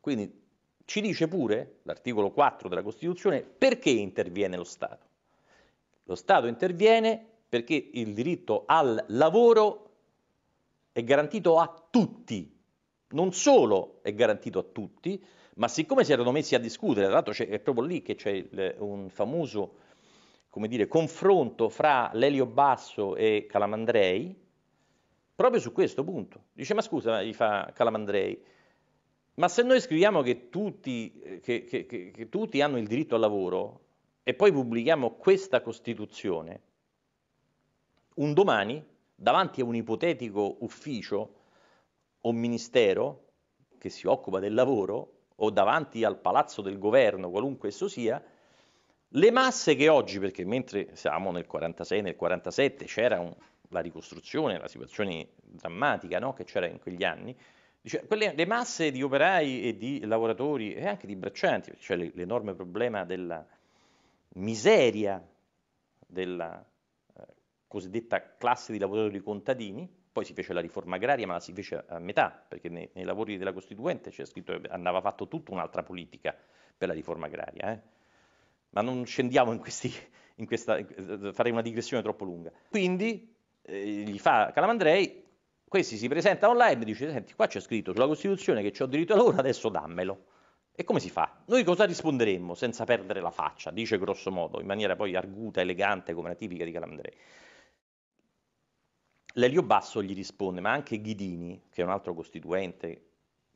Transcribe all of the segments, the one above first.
Quindi ci dice pure l'articolo 4 della Costituzione perché interviene lo Stato. Lo Stato interviene perché il diritto al lavoro è garantito a tutti, non solo è garantito a tutti, ma siccome si erano messi a discutere, tra l'altro è proprio lì che c'è il, un famoso dire, confronto fra Lelio Basso e Calamandrei, proprio su questo punto. Dice, ma scusa, gli fa Calamandrei, ma se noi scriviamo che tutti, eh, che, che, che tutti hanno il diritto al lavoro e poi pubblichiamo questa Costituzione, un domani, davanti a un ipotetico ufficio o ministero che si occupa del lavoro, o davanti al palazzo del governo, qualunque esso sia, le masse che oggi, perché mentre siamo nel 46, nel 47 c'era un, la ricostruzione, la situazione drammatica no? che c'era in quegli anni, Dice, quelle, le masse di operai e di lavoratori e anche di braccianti, c'è cioè l'enorme problema della miseria della eh, cosiddetta classe di lavoratori contadini, poi si fece la riforma agraria ma la si fece a metà, perché nei, nei lavori della Costituente c'è scritto che andava fatto tutta un'altra politica per la riforma agraria, eh? ma non scendiamo in, questi, in questa, eh, farei una digressione troppo lunga. Quindi eh, gli fa Calamandrei questi si presenta online e dice, senti, qua c'è scritto sulla Costituzione che ho diritto a lavoro, adesso dammelo. E come si fa? Noi cosa risponderemmo senza perdere la faccia? Dice grosso modo, in maniera poi arguta, elegante, come la tipica di Calamandrei. Lelio Basso gli risponde, ma anche Ghidini, che è un altro costituente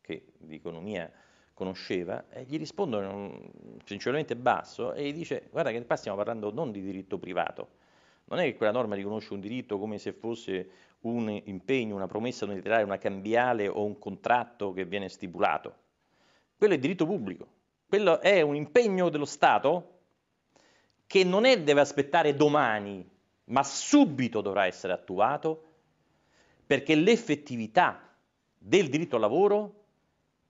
che di economia conosceva, eh, gli risponde sinceramente Basso e gli dice, guarda che qua stiamo parlando non di diritto privato, non è che quella norma riconosce un diritto come se fosse un impegno, una promessa unilaterale, una cambiale o un contratto che viene stipulato. Quello è diritto pubblico, quello è un impegno dello Stato che non è, deve aspettare domani, ma subito dovrà essere attuato perché l'effettività del diritto al lavoro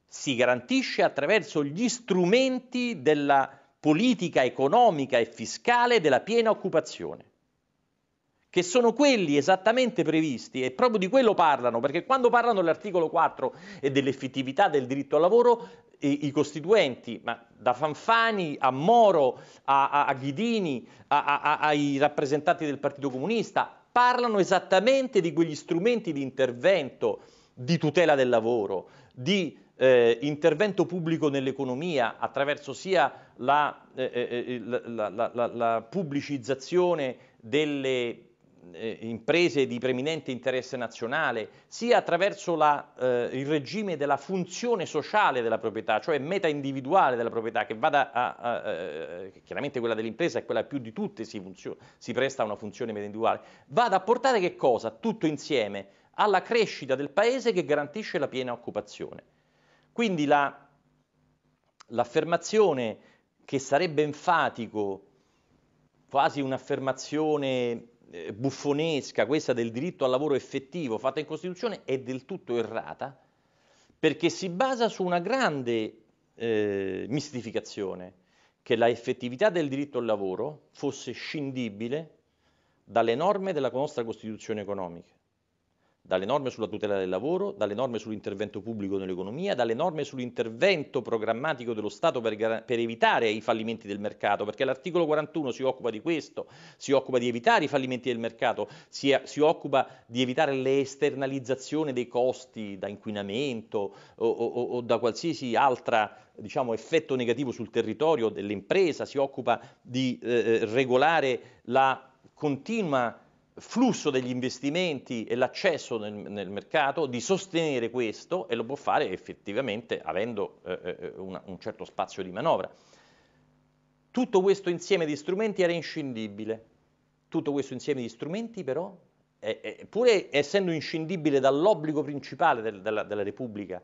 si garantisce attraverso gli strumenti della politica economica e fiscale della piena occupazione che sono quelli esattamente previsti e proprio di quello parlano, perché quando parlano dell'articolo 4 e dell'effettività del diritto al lavoro, i, i costituenti, ma da Fanfani a Moro, a, a, a Ghidini, a, ai rappresentanti del Partito Comunista, parlano esattamente di quegli strumenti di intervento, di tutela del lavoro, di eh, intervento pubblico nell'economia attraverso sia la, eh, eh, eh la, la, la pubblicizzazione delle eh, imprese di preminente interesse nazionale, sia attraverso la, eh, il regime della funzione sociale della proprietà, cioè meta individuale della proprietà, che vada a, a, a eh, eh, chiaramente quella dell'impresa è quella più di tutte, si, funzio- si presta a una funzione meta individuale, vada a portare che cosa? Tutto insieme alla crescita del paese che garantisce la piena occupazione. Quindi la, l'affermazione che sarebbe enfatico, quasi un'affermazione eh, buffonesca, questa del diritto al lavoro effettivo fatta in Costituzione, è del tutto errata perché si basa su una grande eh, mistificazione che la effettività del diritto al lavoro fosse scindibile dalle norme della nostra Costituzione economica dalle norme sulla tutela del lavoro, dalle norme sull'intervento pubblico nell'economia, dalle norme sull'intervento programmatico dello Stato per, per, evitare i fallimenti del mercato, perché l'articolo 41 si occupa di questo, si occupa di evitare i fallimenti del mercato, si, si occupa di evitare l'esternalizzazione dei costi da inquinamento o, o-, o da qualsiasi altra diciamo, effetto negativo sul territorio dell'impresa, si occupa di eh, eh regolare la continua flusso degli investimenti e l'accesso nel, nel, mercato, di sostenere questo e lo può fare effettivamente avendo eh, eh, una, un certo spazio di manovra. Tutto questo insieme di strumenti era inscindibile, tutto questo insieme di strumenti però, è, è, pure essendo inscindibile dall'obbligo principale del, della, della Repubblica,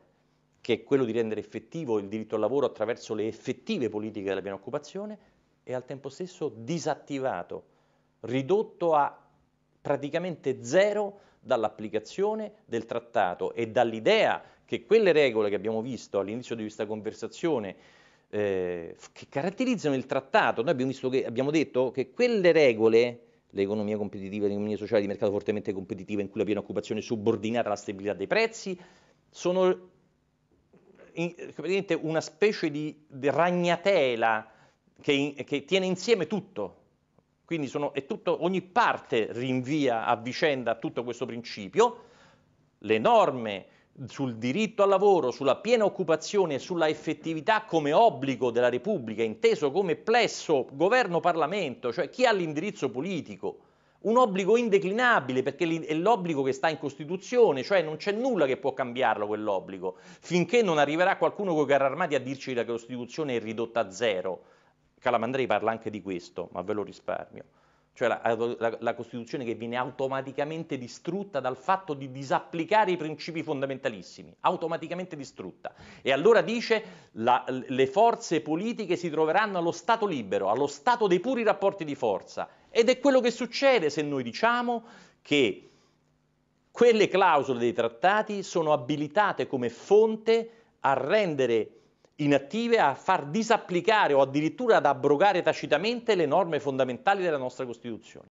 che è quello di rendere effettivo il diritto al lavoro attraverso le effettive politiche della piena occupazione, è al tempo stesso disattivato, ridotto a praticamente zero dall'applicazione del trattato e dall'idea che quelle regole che abbiamo visto all'inizio di questa conversazione eh, che caratterizzano il trattato, noi abbiamo, che, abbiamo detto che quelle regole, l'economia competitiva, l'economia sociale di mercato fortemente competitiva in cui la piena occupazione è subordinata alla stabilità dei prezzi, sono in, una specie di, di ragnatela che, in, che tiene insieme tutto, quindi sono, tutto, ogni parte rinvia a vicenda tutto questo principio. Le norme sul diritto al lavoro, sulla piena occupazione e sulla effettività come obbligo della Repubblica, inteso come plesso governo-parlamento, cioè chi ha l'indirizzo politico, un obbligo indeclinabile perché è l'obbligo che sta in Costituzione, cioè non c'è nulla che può cambiarlo quell'obbligo, finché non arriverà qualcuno con i carri armati a dirci che la Costituzione è ridotta a zero Calamandrei parla anche di questo, ma ve lo risparmio, cioè la, la, la Costituzione che viene automaticamente distrutta dal fatto di disapplicare i principi fondamentalissimi, automaticamente distrutta. E allora dice la, le forze politiche si troveranno allo Stato libero, allo Stato dei puri rapporti di forza. Ed è quello che succede se noi diciamo che quelle clausole dei trattati sono abilitate come fonte a rendere inattive a far disapplicare o addirittura ad abrogare tacitamente le norme fondamentali della nostra Costituzione.